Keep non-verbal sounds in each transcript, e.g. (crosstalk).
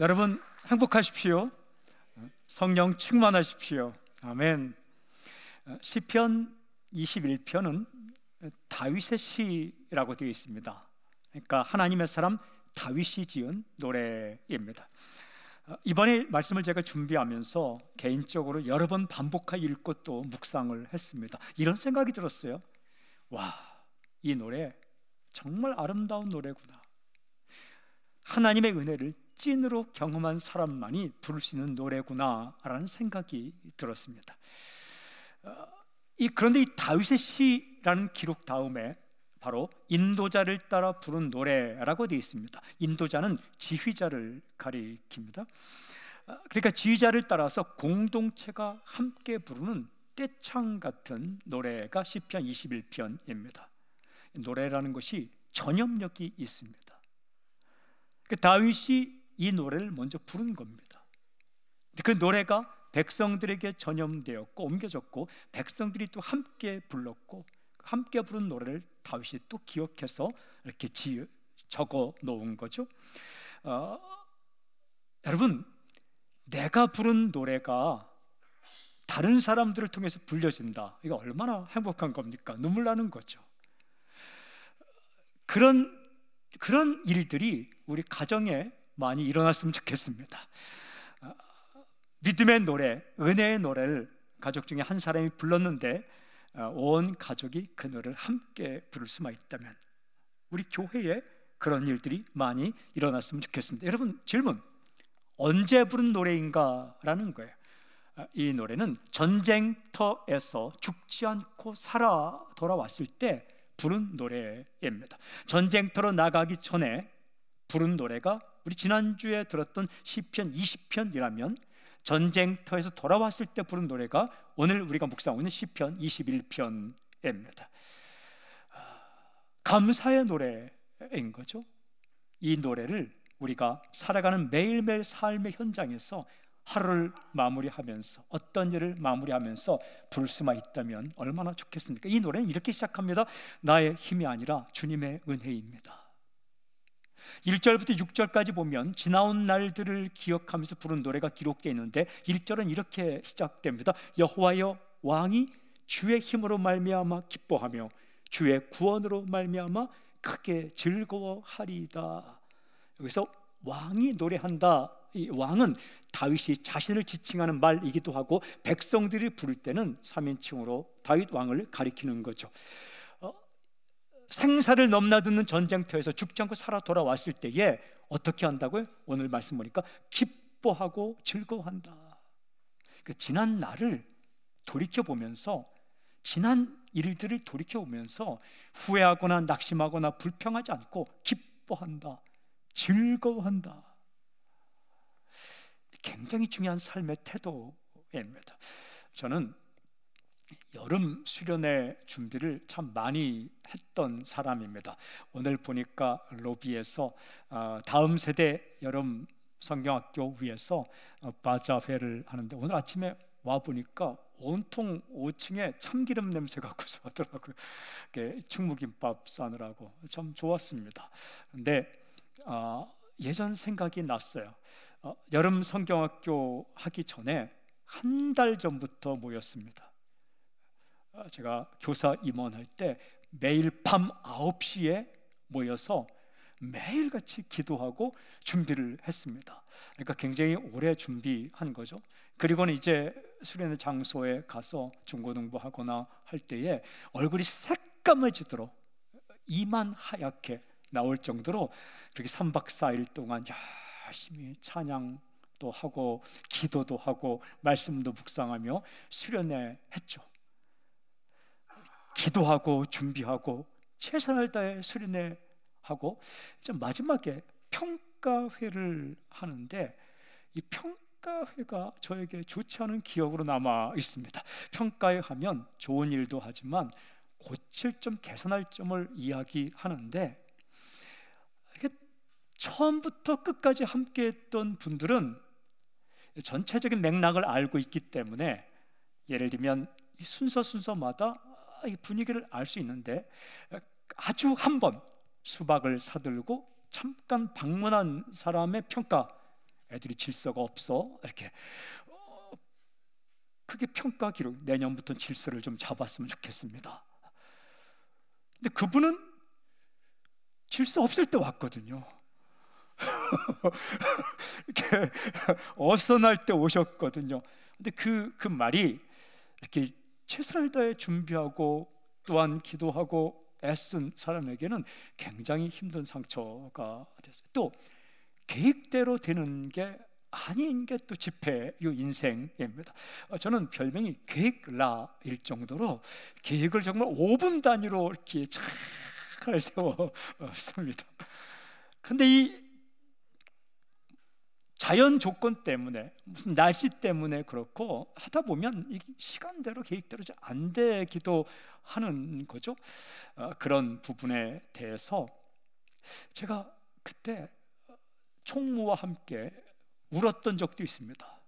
여러분 행복하십시오. 성령 충만하십시오. 아멘. 시편 21편은 다윗의 시라고 되어 있습니다. 그러니까 하나님의 사람 다윗이 지은 노래입니다. 이번에 말씀을 제가 준비하면서 개인적으로 여러 번 반복하여 읽고 또 묵상을 했습니다. 이런 생각이 들었어요. 와, 이 노래 정말 아름다운 노래구나. 하나님의 은혜를 찐으로 경험한 사람만이 부를 수 있는 노래구나라는 생각이 들었습니다. 어, 이 그런데 이 다윗의 시라는 기록 다음에 바로 인도자를 따라 부른 노래라고 되어 있습니다. 인도자는 지휘자를 가리킵니다. 어, 그러니까 지휘자를 따라서 공동체가 함께 부르는 떼창 같은 노래가 시편 21편입니다. 노래라는 것이 전염력이 있습니다. 그 다윗이 이 노래를 먼저 부른 겁니다. 그 노래가 백성들에게 전염되었고 옮겨졌고 백성들이 또 함께 불렀고 함께 부른 노래를 다윗이 또 기억해서 이렇게 지 적어 놓은 거죠. 어, 여러분, 내가 부른 노래가 다른 사람들을 통해서 불려진다. 이거 얼마나 행복한 겁니까? 눈물 나는 거죠. 그런 그런 일들이 우리 가정에 많이 일어났으면 좋겠습니다. 믿음의 노래, 은혜의 노래를 가족 중에 한 사람이 불렀는데 어, 온 가족이 그 노래를 함께 부를 수만 있다면 우리 교회에 그런 일들이 많이 일어났으면 좋겠습니다. 여러분 질문 언제 부른 노래인가라는 거예요. 아, 이 노래는 전쟁터에서 죽지 않고 살아 돌아왔을 때 부른 노래입니다. 전쟁터로 나가기 전에 부른 노래가 우리 지난주에 들었던 시편 20편이라면 전쟁터에서 돌아왔을 때 부른 노래가 오늘 우리가 묵상하고 있는 시편 21편입니다. 아, 감사의 노래인 거죠. 이 노래를 우리가 살아가는 매일매일 삶의 현장에서 하루를 마무리하면서 어떤 일을 마무리하면서 부를 수만 있다면 얼마나 좋겠습니까? 이 노래는 이렇게 시작합니다. 나의 힘이 아니라 주님의 은혜입니다. 1절부터 6절까지 보면 지나온 날들을 기억하면서 부른 노래가 기록되어 있는데 1절은 이렇게 시작됩니다. 여호와여 왕이 주의 힘으로 말미암아 기뻐하며 주의 구원으로 말미암아 크게 즐거워하리다. 여기서 왕이 노래한다. 이 왕은 다윗이 자신을 지칭하는 말이기도 하고 백성들이 부를 때는 3인칭으로 다윗 왕을 가리키는 거죠. 생사를 넘나드는 전쟁터에서 죽지 않고 살아 돌아왔을 때에 어떻게 한다고요? 오늘 말씀 보니까 기뻐하고 즐거워한다. 그 지난 날을 돌이켜 보면서 지난 일들을 돌이켜 보면서 후회하거나 낙심하거나 불평하지 않고 기뻐한다. 즐거워한다. 굉장히 중요한 삶의 태도입니다. 저는 여름 수련회 준비를 참 많이 했던 사람입니다. 오늘 보니까 로비에서 아, 다음 세대 여름 성경학교 위에서 어, 바자회를 하는데 오늘 아침에 와 보니까 온통 5층에 참기름 냄새가 (laughs) 고소하더라고요. 충무김밥 싸느라고 참 좋았습니다. 근데 아, 예전 생각이 났어요. 어, 여름 성경학교 하기 전에 한 달 전부터 모였습니다. 제가 교사 임원할 때 매일 밤 9시에 모여서 매일같이 기도하고 준비를 했습니다. 그러니까 굉장히 오래 준비한 거죠. 그리고는 이제 수련의 장소에 가서 중고등부 하거나 할 때에 얼굴이 새까매지도록 이만 하얗게 나올 정도로 그렇게 3박 4일 동안 열심히 찬양 도 하고 기도도 하고 말씀도 묵상하며 수련회 했죠. 기도하고 준비하고 최선을 다해 수련회하고 마지막에 평가회를 하는데 이 평가회가 저에게 좋지 않은 기억으로 남아 있습니다. 평가회 하면 좋은 일도 하지만 고칠 점, 개선할 점을 이야기하는데 처음부터 끝까지 함께했던 분들은 전체적인 맥락을 알고 있기 때문에 예를 들면 순서 순서마다 이 분위기를 알 수 있는데 아주 한 번 수박을 사들고 잠깐 방문한 사람의 평가 애들이 질서가 없어 이렇게 어, 그게 평가 기록 내년부터 질서를 좀 잡았으면 좋겠습니다 근데 그분은 질서 없을 때 왔거든요 (laughs) 이렇게 어선할 때 오셨거든요 근데 그, 그 말이 이렇게 최선을 다해 준비하고 또한 기도하고 애쓴 사람에게는 굉장히 힘든 상처가 됐어요. 또 계획대로 되는 게 아닌 게 또 집회의 인생입니다. 어, 저는 별명이 계획라일 정도로 계획을 정말 5분 단위로 이렇게 잘 (laughs) 세웠습니다. 근데 이 자연 조건 때문에 무슨 날씨 때문에 그렇고 하다 보면 이 시간대로 계획대로 안 되기도 하는 거죠. 어, 그런 부분에 대해서 제가 그때 어, 총무와 함께 울었던 적도 있습니다.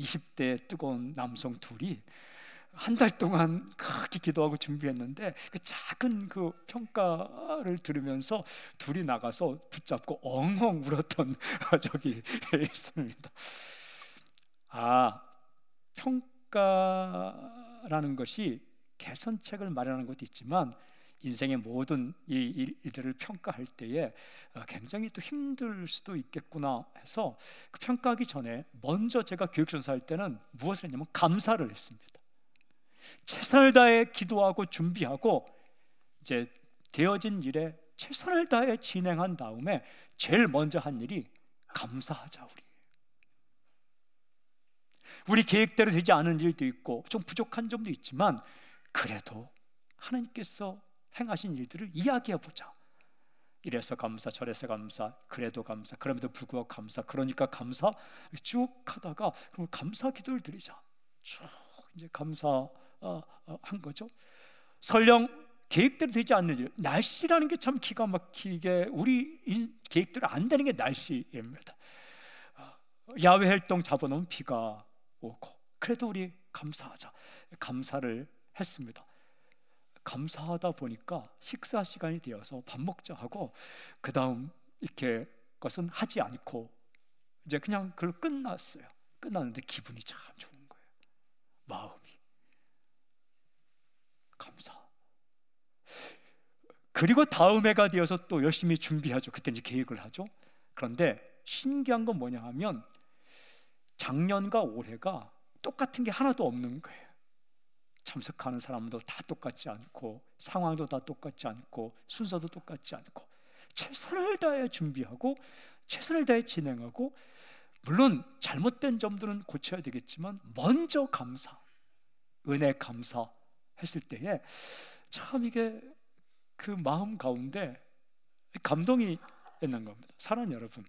20대 뜨거운 남성 둘이 한달 동안 크게 기도하고 준비했는데 그 작은 그 평가를 들으면서 둘이 나가서 붙잡고 엉엉 울었던 (laughs) 적이 있습니다. 아, 평가라는 것이 개선책을 마련하는 것도 있지만 인생의 모든 이 일들을 평가할 때에 어, 굉장히 또 힘들 수도 있겠구나 해서 그 평가하기 전에 먼저 제가 교육전사 할 때는 무엇을 했냐면 감사를 했습니다. 최선을 다해 기도하고 준비하고 이제 되어진 일에 최선을 다해 진행한 다음에 제일 먼저 한 일이 감사하자 우리. 우리 계획대로 되지 않은 일도 있고 좀 부족한 점도 있지만 그래도 하나님께서 행하신 일들을 이야기해 보자. 이래서 감사, 저래서 감사, 그래도 감사, 그럼에도 불구하고 감사, 그러니까 감사 쭉 하다가 그럼 감사 기도를 드리자. 쭉 이제 감사 어, 어, 한 거죠. 설령 계획대로 되지 않는 일, 날씨라는 게 참 기가 막히게 우리 계획대로 안 되는 게 날씨입니다. 어, 야외 활동 잡아놓은 비가 오고 그래도 우리 감사하자 감사를 했습니다. 감사하다 보니까 식사 시간이 되어서 밥 먹자 하고 그 다음 이렇게 것은 하지 않고 이제 그냥 그걸 끝났어요. 끝났는데 기분이 참 좋은 거예요. 마음. 감사. 그리고 다음 해가 되어서 또 열심히 준비하죠. 그때 이제 계획을 하죠. 그런데 신기한 건 뭐냐 하면 작년과 올해가 똑같은 게 하나도 없는 거예요. 참석하는 사람도 다 똑같지 않고 상황도 다 똑같지 않고 순서도 똑같지 않고 최선을 다해 준비하고 최선을 다해 진행하고 물론 잘못된 점들은 고쳐야 되겠지만 먼저 감사 은혜 감사 했을 때에 참 이게 그 마음 가운데 감동이 있는 겁니다. 사랑 여러분,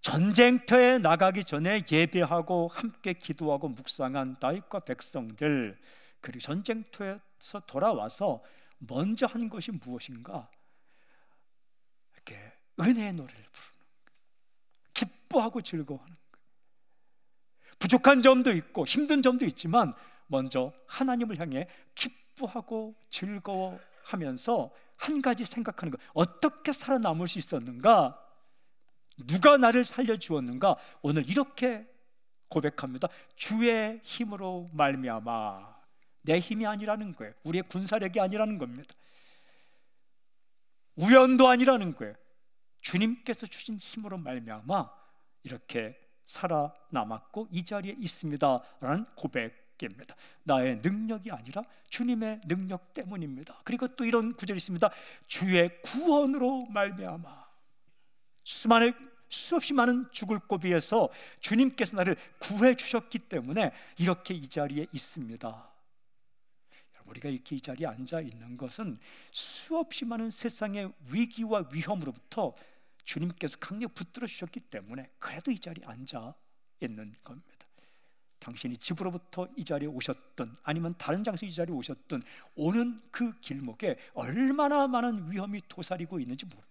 전쟁터에 나가기 전에 예배하고 함께 기도하고 묵상한 다윗과 백성들 그리고 전쟁터에서 돌아와서 먼저 한 것이 무엇인가? 이렇게 은혜의 노래를 부르는 거예요. 기뻐하고 즐거워하는 거예요. 부족한 점도 있고 힘든 점도 있지만 먼저 하나님을 향해 기뻐하고 즐거워하면서 한 가지 생각하는 것 어떻게 살아남을 수 있었는가 누가 나를 살려주었는가 오늘 이렇게 고백합니다 주의 힘으로 말미암아 내 힘이 아니라는 거예요 우리의 군사력이 아니라는 겁니다 우연도 아니라는 거예요 주님께서 주신 힘으로 말미암아 이렇게 살아남았고 이 자리에 있습니다라는 고백 때문입니다. 나의 능력이 아니라 주님의 능력 때문입니다. 그리고 또 이런 구절이 있습니다. 주의 구원으로 말미암아 수많은 수없이 많은 죽을 고비에서 주님께서 나를 구해 주셨기 때문에 이렇게 이 자리에 있습니다. 우리가 이렇게 이 자리에 앉아 있는 것은 수없이 많은 세상의 위기와 위험으로부터 주님께서 강력 붙들어 주셨기 때문에 그래도 이 자리에 앉아 있는 겁니다. 당신이 집으로부터 이 자리에 오셨던 아니면 다른 장소에 이 자리에 오셨던 오는 그 길목에 얼마나 많은 위험이 도사리고 있는지 모릅니다.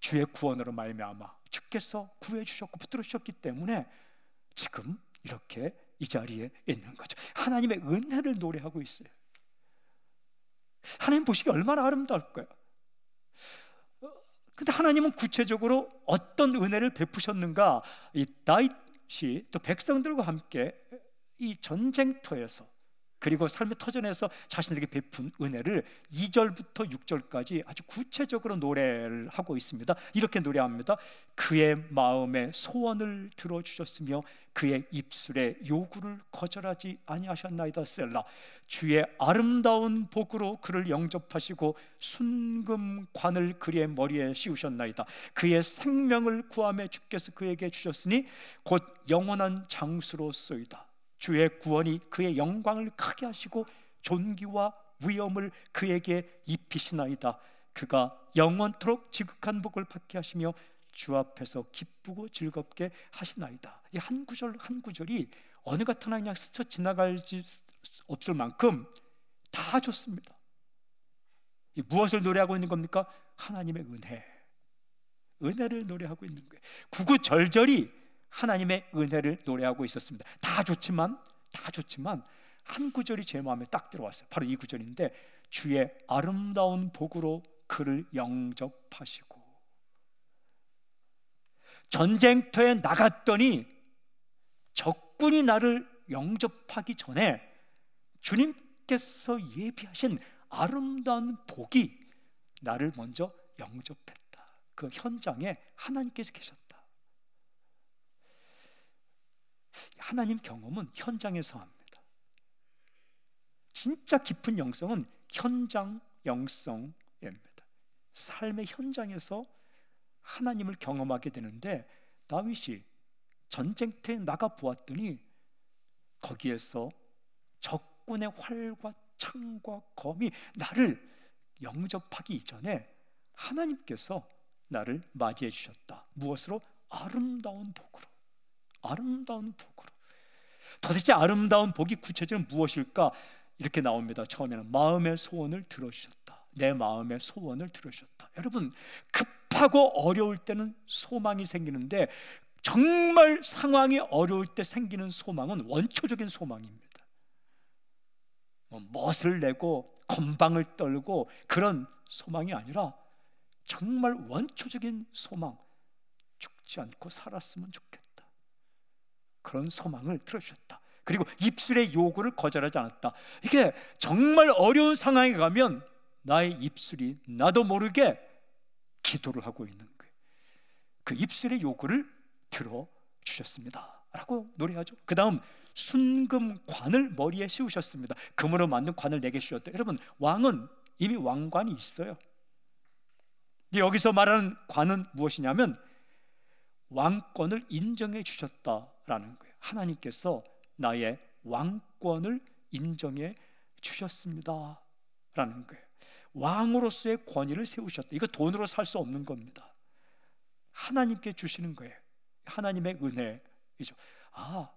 주의 구원으로 말미암아 주께서 구해 주셨고 붙들어 주셨기 때문에 지금 이렇게 이 자리에 있는 거죠. 하나님의 은혜를 노래하고 있어요. 하나님 보시기 얼마나 아름다울 거요 그런데 하나님은 구체적으로 어떤 은혜를 베푸셨는가? 이 다윗이 또 백성들과 함께 이 전쟁터에서 그리고 삶의 터전에서 자신에게 베푼 은혜를 2절부터 6절까지 아주 구체적으로 노래를 하고 있습니다. 이렇게 노래합니다. 그의 마음의 소원을 들어주셨으며 그의 입술의 요구를 거절하지 아니하셨나이다 셀라 주의 아름다운 복으로 그를 영접하시고 순금관을 그의 머리에 씌우셨나이다 그의 생명을 구함에 주께서 그에게 주셨으니 곧 영원한 장수로 쓰이다 주의 구원이 그의 영광을 크게 하시고 존귀와 위엄을 그에게 입히시나이다 그가 영원토록 지극한 복을 받게 하시며 주 앞에서 기쁘고 즐겁게 하시나이다. 이 한 구절 한 구절이 어느 같 하나 그 스쳐 지나갈 수 없을 만큼 다 좋습니다. 무엇을 노래하고 있는 겁니까? 하나님의 은혜. 은혜를 노래하고 있는 거예요. 구구절절이 하나님의 은혜를 노래하고 있었습니다. 다 좋지만 다 좋지만 한 구절이 제 마음에 딱 들어왔어요. 바로 이 구절인데 주의 아름다운 복으로 그를 영접하시고 전쟁터에 나갔더니 적군이 나를 영접하기 전에 주님께서 예비하신 아름다운 복이 나를 먼저 영접했다. 그 현장에 하나님께서 계셨다. 하나님 경험은 현장에서 합니다. 진짜 깊은 영성은 현장 영성입니다. 삶의 현장에서 하나님을 경험하게 되는데 다윗이 전쟁터에 나가 보았더니 거기에서 적군의 활과 창과 검이 나를 영접하기 이전에 하나님께서 나를 맞이해 주셨다. 무엇으로? 아름다운 복으로. 아름다운 복으로. 도대체 아름다운 복이 구체적으로 무엇일까? 이렇게 나옵니다. 처음에는 마음의 소원을 들어주셨다. 내 마음의 소원을 들어주셨다. 여러분, 급 하고 어려울 때는 소망이 생기는데 정말 상황이 어려울 때 생기는 소망은 원초적인 소망입니다. 뭐 멋을 내고 건방을 떨고 그런 소망이 아니라 정말 원초적인 소망 죽지 않고 살았으면 좋겠다 그런 소망을 들어주셨다 그리고 입술의 요구를 거절하지 않았다 이게 정말 어려운 상황에 가면 나의 입술이 나도 모르게 기도를 하고 있는 거예요. 그 입술의 요구를 들어주셨습니다. 라고 노래하죠. 그 다음 순금관을 머리에 씌우셨습니다. 금으로 만든 관을 내게 씌웠다. 여러분 왕은 이미 왕관이 있어요. 여기서 말하는 관은 무엇이냐면 왕권을 인정해 주셨다라는 거예요. 하나님께서 나의 왕권을 인정해 주셨습니다라는 거예요. 왕으로서의 권위를 세우셨다. 이거 돈으로 살 수 없는 겁니다. 하나님께 주시는 거예요. 하나님의 은혜이죠. 아,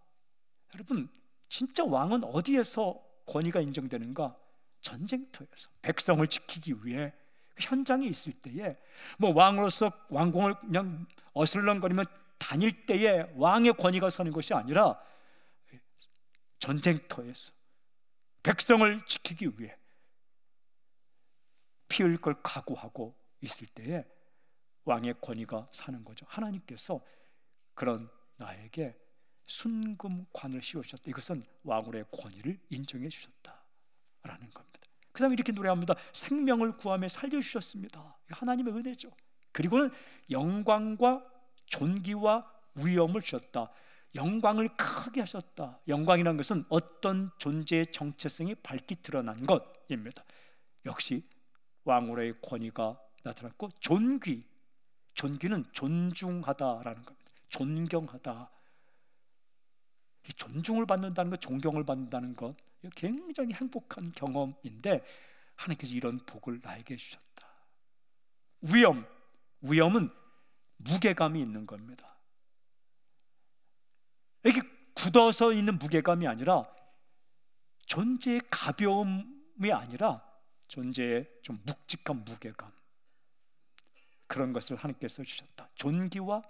여러분, 진짜 왕은 어디에서 권위가 인정되는가? 전쟁터에서 백성을 지키기 위해 그 현장에 있을 때에 뭐 왕으로서 왕궁을 그냥 어슬렁거리며 다닐 때에 왕의 권위가 서는 것이 아니라 전쟁터에서 백성을 지키기 위해 피울걸 각오하고 있을 때에 왕의 권위가 사는 거죠. 하나님께서 그런 나에게 순금관을 씌우셨다. 이것은 왕으로의 권위를 인정해 주셨다라는 겁니다. 그 다음에 이렇게 노래합니다. 생명을 구함에 살려주셨습니다. 하나님의 은혜죠. 그리고는 영광과 존귀와 위엄을 주셨다. 영광을 크게 하셨다. 영광이라는 것은 어떤 존재의 정체성이 밝히 드러난 것입니다. 역시 왕으로의 권위가 나타났고 존귀, 존귀는 존중하다라는 겁니다. 존경하다. 이 존중을 받는다는 것, 존경을 받는다는 것, 굉장히 행복한 경험인데 하나님께서 이런 복을 나에게 주셨다. 위엄, 위엄은 무게감이 있는 겁니다. 이게 굳어서 있는 무게감이 아니라 존재의 가벼움이 아니라 존재의 좀 묵직한 무게감 그런 것을 하나님께서 주셨다. 존귀와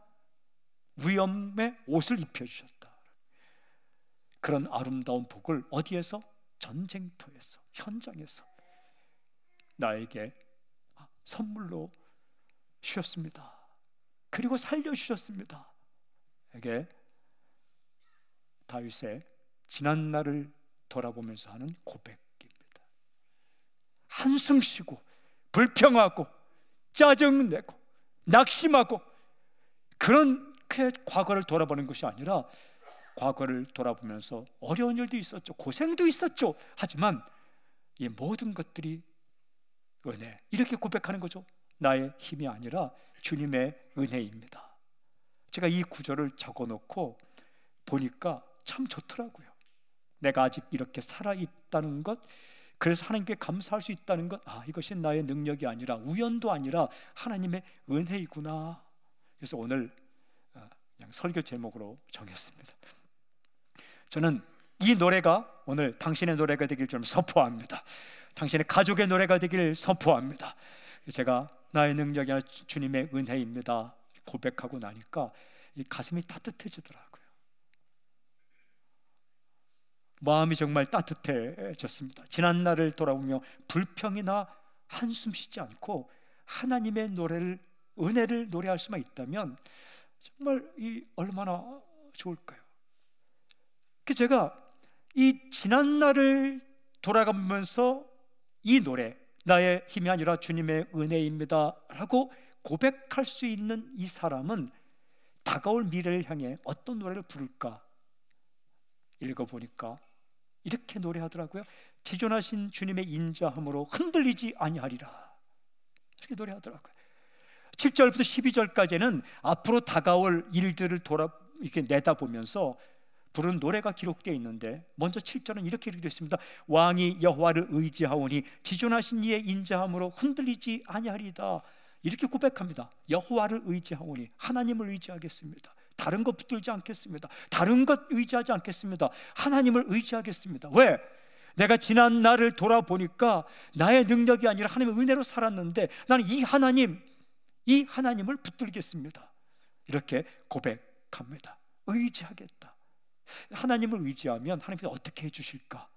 위엄의 옷을 입혀 주셨다. 그런 아름다운 복을 어디에서 전쟁터에서 현장에서 나에게 선물로 주셨습니다. 그리고 살려 주셨습니다. 에게 다윗의 지난 날을 돌아보면서 하는 고백. 한숨 쉬고 불평하고 짜증내고 낙심하고 그런 그 과거를 돌아보는 것이 아니라 과거를 돌아보면서 어려운 일도 있었죠. 고생도 있었죠. 하지만 이 모든 것들이 은혜. 이렇게 고백하는 거죠. 나의 힘이 아니라 주님의 은혜입니다. 제가 이 구절을 적어 놓고 보니까 참 좋더라고요. 내가 아직 이렇게 살아 있다는 것, 그래서 하나님께 감사할 수 있다는 건 아, 이것이 나의 능력이 아니라 우연도 아니라 하나님의 은혜이구나. 그래서 오늘 어, 그냥 설교 제목으로 정했습니다. 저는 이 노래가 오늘 당신의 노래가 되길 좀 선포합니다. 당신의 가족의 노래가 되길 선포합니다. 제가 나의 능력이 주님의 은혜입니다. 고백하고 나니까 이 가슴이 따뜻해지더라고요. 마음이 정말 따뜻해졌습니다. 지난 날을 돌아보며 불평이나 한숨 쉬지 않고 하나님의 노래를 은혜를 노래할 수만 있다면 정말 이 얼마나 좋을까요? 그 제가 이 지난 날을 돌아가면서 이 노래 나의 힘이 아니라 주님의 은혜입니다라고 고백할 수 있는 이 사람은 다가올 미래를 향해 어떤 노래를 부를까 읽어보니까 이렇게 노래하더라고요. 지존하신 주님의 인자함으로 흔들리지 아니하리라. 이렇게 노래하더라고요. 7절부터 12절까지는 앞으로 다가올 일들을 돌아 이렇게 내다보면서 부른 노래가 기록되어 있는데 먼저 7절은 이렇게 읽기습니다 왕이 여호와를 의지하오니 지존하신 이의 인자함으로 흔들리지 아니하리다. 이렇게 고백합니다. 여호와를 의지하오니 하나님을 의지하겠습니다. 다른 것 붙들지 않겠습니다. 다른 것 의지하지 않겠습니다. 하나님을 의지하겠습니다. 왜? 내가 지난 날을 돌아보니까 나의 능력이 아니라 하나님의 은혜로 살았는데 나는 이 하나님, 이 하나님을 붙들겠습니다. 이렇게 고백합니다. 의지하겠다. 하나님을 의지하면 하나님이 어떻게 해주실까?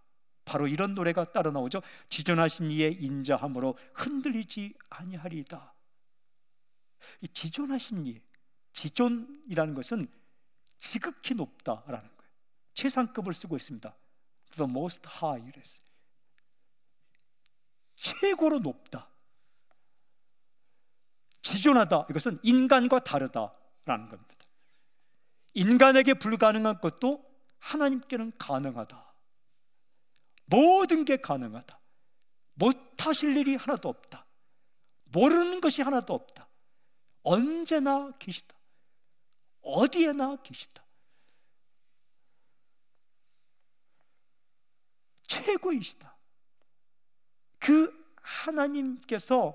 바로 이런 노래가 따라 나오죠. 지존하신 이의 인자함으로 흔들리지 아니하리다이 지존하신 이 지존이라는 것은 지극히 높다라는 거예요. 최상급을 쓰고 있습니다. The most high 이랬어 최고로 높다. 지존하다. 이것은 인간과 다르다라는 겁니다. 인간에게 불가능한 것도 하나님께는 가능하다. 모든 게 가능하다. 못하실 일이 하나도 없다. 모르는 것이 하나도 없다. 언제나 계시다. 어디에 나와 계시다. 최고이시다. 그 하나님께서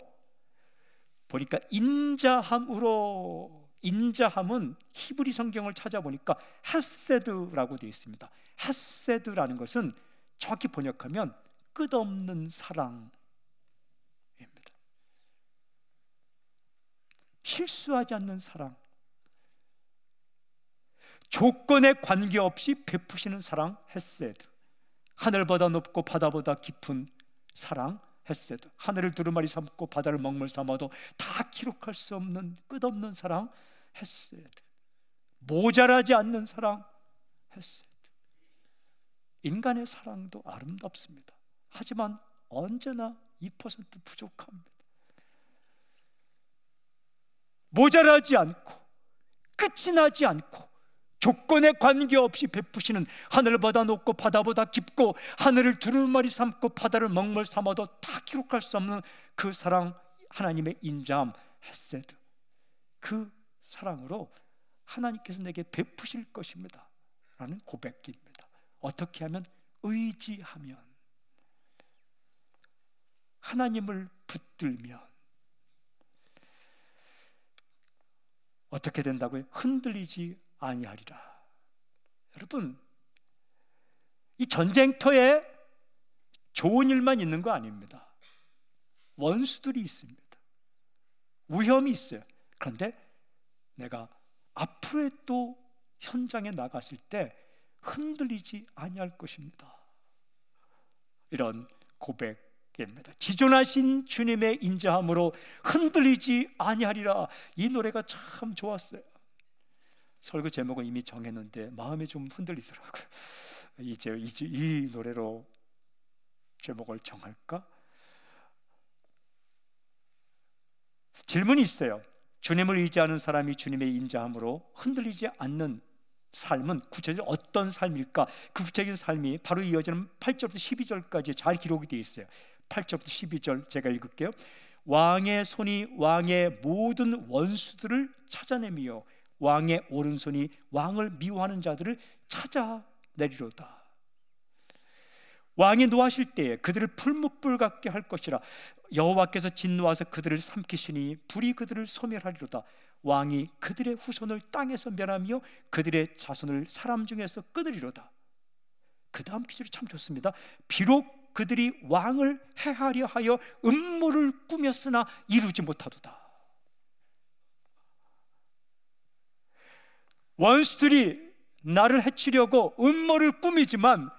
보니까 인자함으로 인자함은 히브리 성경을 찾아보니까 하세드라고 되어 있습니다. 하세드라는 것은 정확히 번역하면 끝없는 사랑입니다. 실수하지 않는 사랑. 조건에 관계없이 베푸시는 사랑 헤세드 하늘보다 높고 바다보다 깊은 사랑 헤세드 하늘을 두루마리 삼고 바다를 먹물 삼아도 다 기록할 수 없는 끝없는 사랑 헤세드 모자라지 않는 사랑 헤세드 인간의 사랑도 아름답습니다 하지만 언제나 2% 부족합니다 모자라지 않고 끝이 나지 않고 조건에 관계없이 베푸시는 하늘보다 높고 바다보다 깊고 하늘을 두루마리 삼고 바다를 먹물 삼아도 다 기록할 수 없는 그 사랑 하나님의 인자함 헤세드 그 사랑으로 하나님께서 내게 베푸실 것입니다 라는 고백입니다 어떻게 하면 의지하면 하나님을 붙들면 어떻게 된다고요? 흔들리지 아니하리라. 여러분, 이 전쟁터에 좋은 일만 있는 거 아닙니다. 원수들이 있습니다. 위험이 있어요. 그런데 내가 앞으로의 또 현장에 나갔을 때 흔들리지 아니할 것입니다. 이런 고백입니다. 지존하신 주님의 인자함으로 흔들리지 아니하리라. 이 노래가 참 좋았어요. 설교 제목은 이미 정했는데 마음이 좀 흔들리더라고요. (laughs) 이제, 이제 이 노래로 제목을 정할까? 질문이 있어요. 주님을 의지하는 사람이 주님의 인자함으로 흔들리지 않는 삶은 구체적으로 어떤 삶일까? 그 구체적인 삶이 바로 이어지는 8절부터 12절까지 잘 기록이 되어 있어요. 8절부터 12절 제가 읽을게요. 왕의 손이 왕의 모든 원수들을 찾아내며 왕의 오른손이 왕을 미워하는 자들을 찾아 내리로다. 왕이 노하실 때에 그들을 풀무불 같게 할 것이라 여호와께서 진노하서 그들을 삼키시니 불이 그들을 소멸하리로다 왕이 그들의 후손을 땅에서 멸하며 그들의 자손을 사람 중에서 끊으리로다 그 다음 기절이 참 좋습니다 비록 그들이 왕을 해하려 하여 음모를 꾸몄으나 이루지 못하도다 원수들이 나를 해치려고 음모를 꾸미지만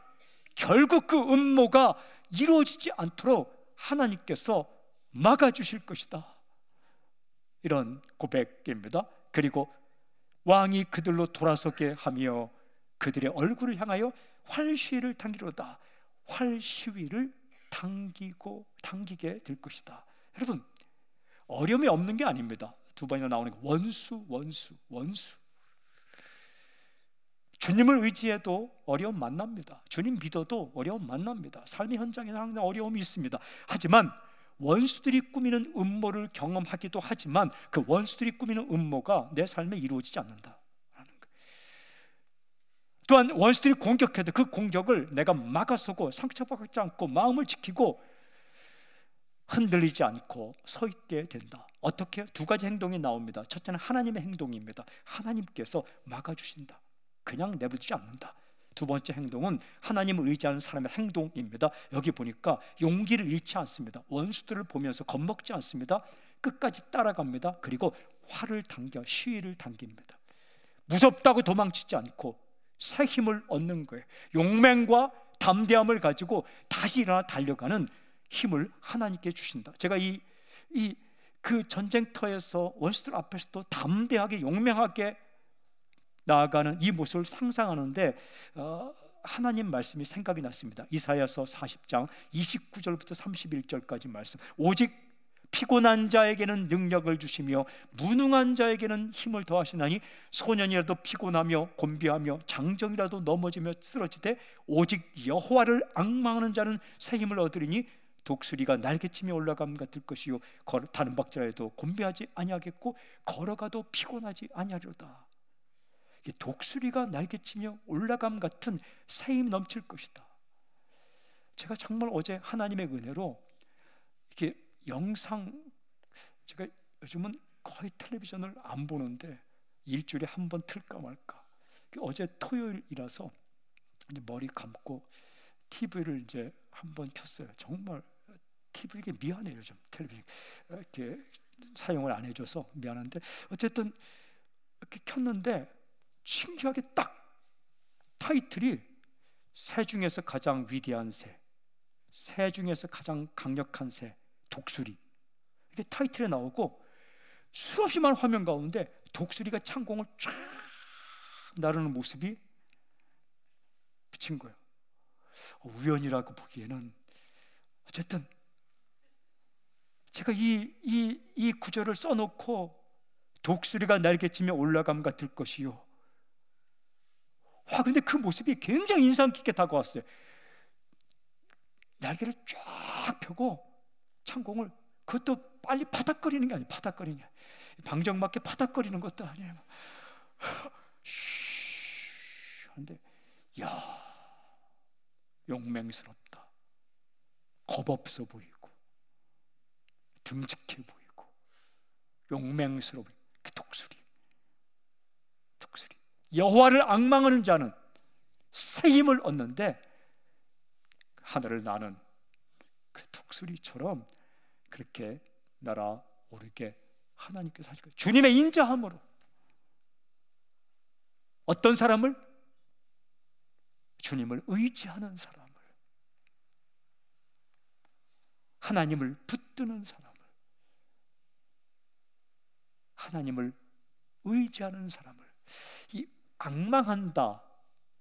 결국 그 음모가 이루어지지 않도록 하나님께서 막아주실 것이다. 이런 고백입니다. 그리고 왕이 그들로 돌아서게 하며 그들의 얼굴을 향하여 활시위를 당기로다. 활시위를 당기고 당기게 될 것이다. 여러분 어려움이 없는 게 아닙니다. 두 번이나 나오는 게 원수, 원수, 원수. 주님을 의지해도 어려움 만납니다. 주님 믿어도 어려움 만납니다. 삶의 현장에는 항상 어려움이 있습니다. 하지만 원수들이 꾸미는 음모를 경험하기도 하지만 그 원수들이 꾸미는 음모가 내 삶에 이루어지지 않는다. 또한 원수들이 공격해도 그 공격을 내가 막아서고 상처받지 않고 마음을 지키고 흔들리지 않고 서 있게 된다. 어떻게? 두 가지 행동이 나옵니다. 첫째는 하나님의 행동입니다. 하나님께서 막아주신다. 그냥 내버리지 않는다. 두 번째 행동은 하나님을 의지하는 사람의 행동입니다. 여기 보니까 용기를 잃지 않습니다. 원수들을 보면서 겁먹지 않습니다. 끝까지 따라갑니다. 그리고 화를 당겨 시위를 당깁니다. 무섭다고 도망치지 않고 새 힘을 얻는 거예요. 용맹과 담대함을 가지고 다시 일어나 달려가는 힘을 하나님께 주신다. 제가 이 이 그 전쟁터에서 원수들 앞에서도 담대하게 용맹하게 나아가는 이 모습을 상상하는데 어, 하나님 말씀이 생각이 났습니다. 이사야서 40장 29절부터 31절까지 말씀. 오직 피곤한 자에게는 능력을 주시며 무능한 자에게는 힘을 더하시나니 소년이라도 피곤하며 곤비하며 장정이라도 넘어지며 쓰러지되 오직 여호와를 악망하는 자는 새 힘을 얻으리니 독수리가 날개침에 올라감 같을 것이요 다른 박자라도 곤비하지 아니하겠고 걸어가도 피곤하지 아니하리로다. 독수리가 날개치며 올라감 같은 새임 넘칠 것이다. 제가 정말 어제 하나님의 은혜로 이렇게 영상 제가 요즘은 거의 텔레비전을 안 보는데 일주일에 한 번 틀까 말까. 어제 토요일이라서 머리 감고 TV를 이제 한번 켰어요. 정말 TV 이게 미안해요. 좀 텔레비전 이렇게 사용을 안 해줘서 미안한데 어쨌든 이렇게 켰는데 신기하게 딱 타이틀이 새 중에서 가장 위대한 새, 새 중에서 가장 강력한 새, 독수리. 이게 타이틀에 나오고 수없이 많은 화면 가운데 독수리가 창공을 쫙 나르는 모습이 비친 거예요. 어, 우연이라고 보기에는 어쨌든 제가 이, 이, 이 구절을 써놓고 독수리가 날개치며 올라감 같들 것이요. 와, 근데 그 모습이 굉장히 인상 깊게 다가왔어요. 날개를 쫙 펴고 창공을 그것도 빨리 바닥거리는 게 아니에요. 바닥거리는 게 방정맞게 바닥거리는 것도 아니에요. 하는데 야 용맹스럽다. 겁 없어 보이고 듬직해 보이고 용맹스럽운 그 독수리. 여호와를 악망하는 자는 새 힘을 얻는데 하늘을 나는 그 독수리처럼 그렇게 날아오르게 하나님께서 하실 거예요. 주님의 인자함으로 어떤 사람을 주님을 의지하는 사람을 하나님을 붙드는 사람을 하나님을 의지하는 사람을 악망한다,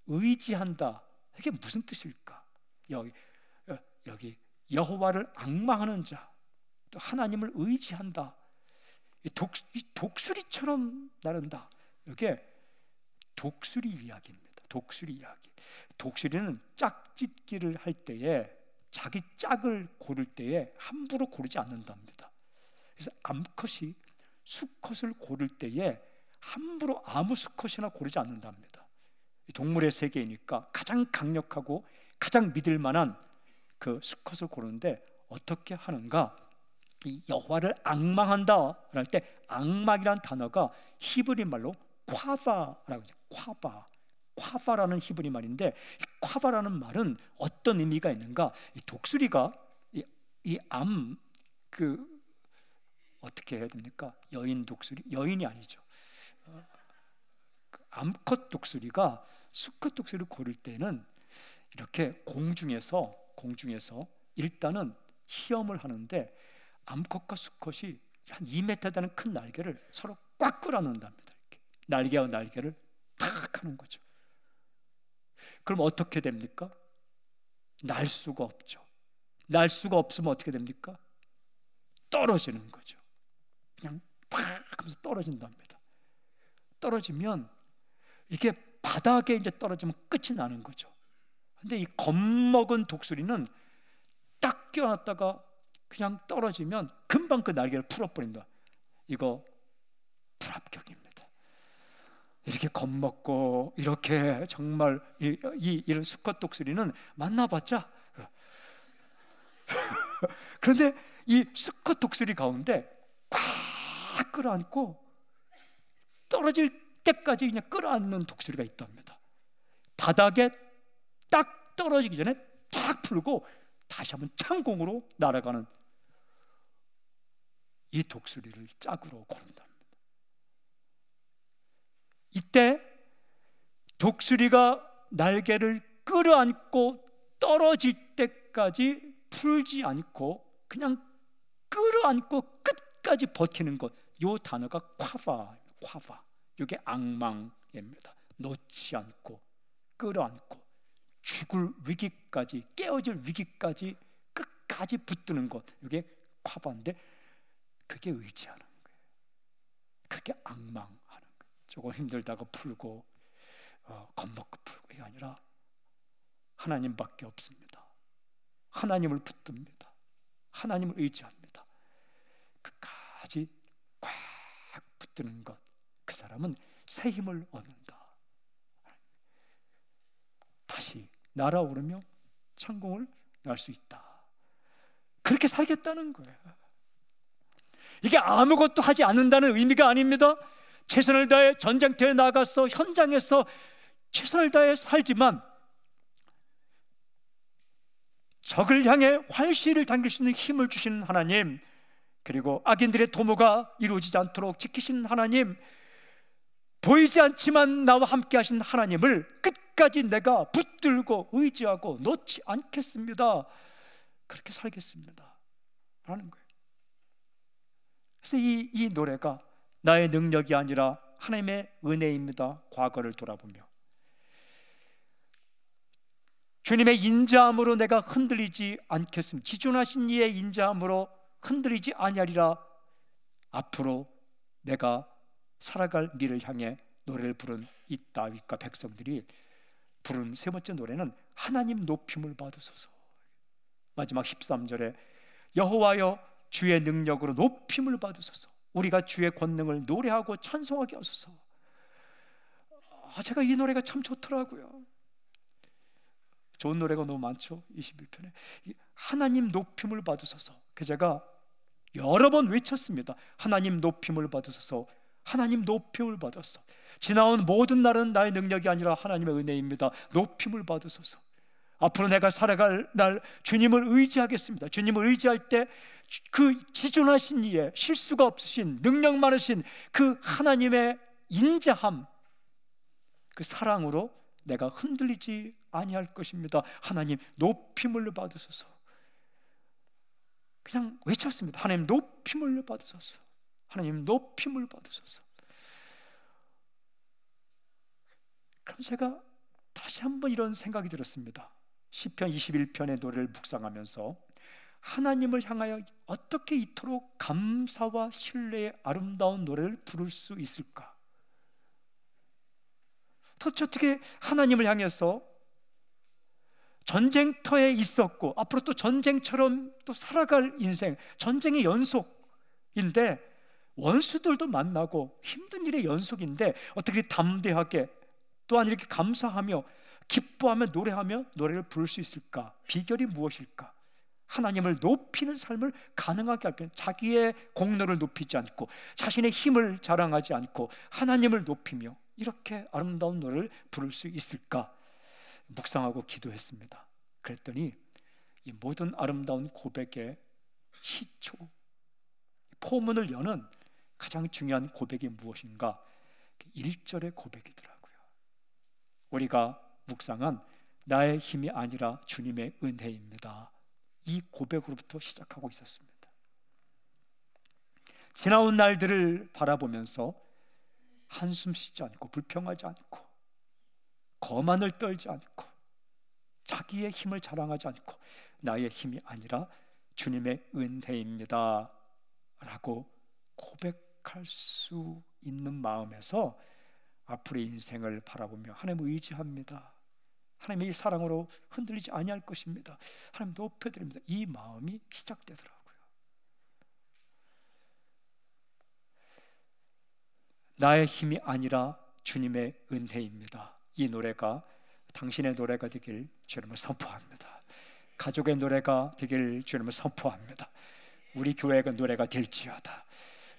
의지한다. 이게 무슨 뜻일까? 여기 여기 여호와를 악망하는 자, 또 하나님을 의지한다. 독, 독수리처럼 나른다. 이게 독수리 이야기입니다. 독수리 이야기. 독수리는 짝짓기를 할 때에 자기 짝을 고를 때에 함부로 고르지 않는답니다. 그래서 암컷이 수컷을 고를 때에 함부로 아무 수컷이나 고르지 않는답니다. 동물의 세계이니까 가장 강력하고 가장 믿을 만한 그 수컷을 고르는데 어떻게 하는가? 여호와를 악망한다 할때 악망이란 단어가 히브리 말로 콰바라고 해요. 콰바. 콰바라는 히브리 말인데 콰바라는 말은 어떤 의미가 있는가? 독수리가 이 암 그 어떻게 해야 됩니까? 여인 독수리 여인이 아니죠. 암컷 독수리가 수컷 독수리를 고를 때는 이렇게 공중에서 공중에서 일단은 시험을 하는데 암컷과 수컷이 한 2m 되는 큰 날개를 서로 꽉 끌어넣는답니다. 이렇게. 날개와 날개를 탁 하는 거죠. 그럼 어떻게 됩니까? 날 수가 없죠. 날 수가 없으면 어떻게 됩니까? 떨어지는 거죠. 그냥 팍 하면서 떨어진답니다. 떨어지면 이게 바닥에 이제 떨어지면 끝이 나는 거죠. 근데 이 겁먹은 독수리는 딱 껴놨다가 그냥 떨어지면 금방 그 날개를 풀어버린다. 이거 불합격입니다. 이렇게 겁먹고 이렇게 정말 이, 이 이런 수컷 독수리는 만나봤자 (laughs) 그런데 이 수컷 독수리 가운데 꽉 끌어안고 떨어질 때까지 그냥 끌어안는 독수리가 있답니다. 바닥에 딱 떨어지기 전에 탁 풀고 다시 한번 창공으로 날아가는 이 독수리를 짝으로 고른답니다. 이때 독수리가 날개를 끌어안고 떨어질 때까지 풀지 않고 그냥 끌어안고 끝까지 버티는 것. 요 단어가 콰바, 콰바. 이게 악망입니다. 놓지 않고 끌어안고 죽을 위기까지 깨어질 위기까지 끝까지 붙드는 것 이게 과반데 그게 의지하는 거예요. 그게 악망하는 거예요. 조금 힘들다고 풀고 어, 겁먹고 풀고 이 아니라 하나님밖에 없습니다. 하나님을 붙듭니다. 하나님을 의지합니다. 끝까지 꽉 붙드는 것그 사람은 새 힘을 얻는다. 다시 날아오르며 창공을 날 수 있다. 그렇게 살겠다는 거예요. 이게 아무것도 하지 않는다는 의미가 아닙니다. 최선을 다해 전쟁터에 나가서 현장에서 최선을 다해 살지만 적을 향해 활시를 당길 수 있는 힘을 주시는 하나님 그리고 악인들의 도모가 이루어지지 않도록 지키시는 하나님 보이지 않지만 나와 함께 하신 하나님을 끝까지 내가 붙들고 의지하고 놓지 않겠습니다. 그렇게 살겠습니다. 라는 거예요. 그래서 이, 이 노래가 나의 능력이 아니라 하나님의 은혜입니다. 과거를 돌아보며. 주님의 인자함으로 내가 흔들리지 않겠습니다. 지존하신 이의 인자함으로 흔들리지 아니하리라. 앞으로 내가 살아갈 길을 향해 노래를 부른 이 다윗과 백성들이 부른 세 번째 노래는 하나님 높임을 받으소서. 마지막 13절에 여호와여 주의 능력으로 높임을 받으소서. 우리가 주의 권능을 노래하고 찬송하게 하소서. 아, 제가 이 노래가 참 좋더라고요. 좋은 노래가 너무 많죠. 21편에 하나님 높임을 받으소서. 그 제가 여러 번 외쳤습니다. 하나님 높임을 받으소서. 하나님 높임을 받았어. 지나온 모든 날은 나의 능력이 아니라 하나님의 은혜입니다. 높임을 받으소서. 앞으로 내가 살아갈 날 주님을 의지하겠습니다. 주님을 의지할 때 그 지존하신 이에 실수가 없으신 능력 많으신 그 하나님의 인자함 그 사랑으로 내가 흔들리지 아니할 것입니다. 하나님 높임을 받으소서. 그냥 외쳤습니다. 하나님 높임을 받으소서. 하나님 높임을 받으소서. 그럼 제가 다시 한번 이런 생각이 들었습니다. 시편 21편의 노래를 묵상하면서 하나님을 향하여 어떻게 이토록 감사와 신뢰의 아름다운 노래를 부를 수 있을까? 도대체 어떻게 하나님을 향해서 전쟁터에 있었고 앞으로 또 전쟁처럼 또 살아갈 인생 전쟁의 연속인데 원수들도 만나고 힘든 일의 연속인데 어떻게 담대하게 또한 이렇게 감사하며 기뻐하며 노래하며 노래를 부를 수 있을까? 비결이 무엇일까? 하나님을 높이는 삶을 가능하게 할까 자기의 공로를 높이지 않고 자신의 힘을 자랑하지 않고 하나님을 높이며 이렇게 아름다운 노래를 부를 수 있을까? 묵상하고 기도했습니다. 그랬더니 이 모든 아름다운 고백의 시초, 포문을 여는 가장 중요한 고백이 무엇인가? 1절의 고백이더라고요. 우리가 묵상한 나의 힘이 아니라 주님의 은혜입니다. 이 고백으로부터 시작하고 있었습니다. 지나온 날들을 바라보면서 한숨 쉬지 않고 불평하지 않고 거만을 떨지 않고 자기의 힘을 자랑하지 않고 나의 힘이 아니라 주님의 은혜입니다. 라고 고백 고백할 수 있는 마음에서 앞으로의 인생을 바라보며 하나님을 의지합니다. 하나님이 사랑으로 흔들리지 아니할 것입니다. 하나님 높여드립니다. 이 마음이 시작되더라고요. 나의 힘이 아니라 주님의 은혜입니다. 이 노래가 당신의 노래가 되길 주님을 선포합니다. 가족의 노래가 되길 주님을 선포합니다. 우리 교회가 노래가 될지어다.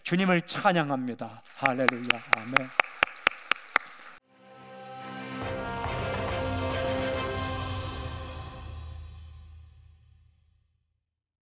주님을 찬양합니다. 할렐루야. 아멘.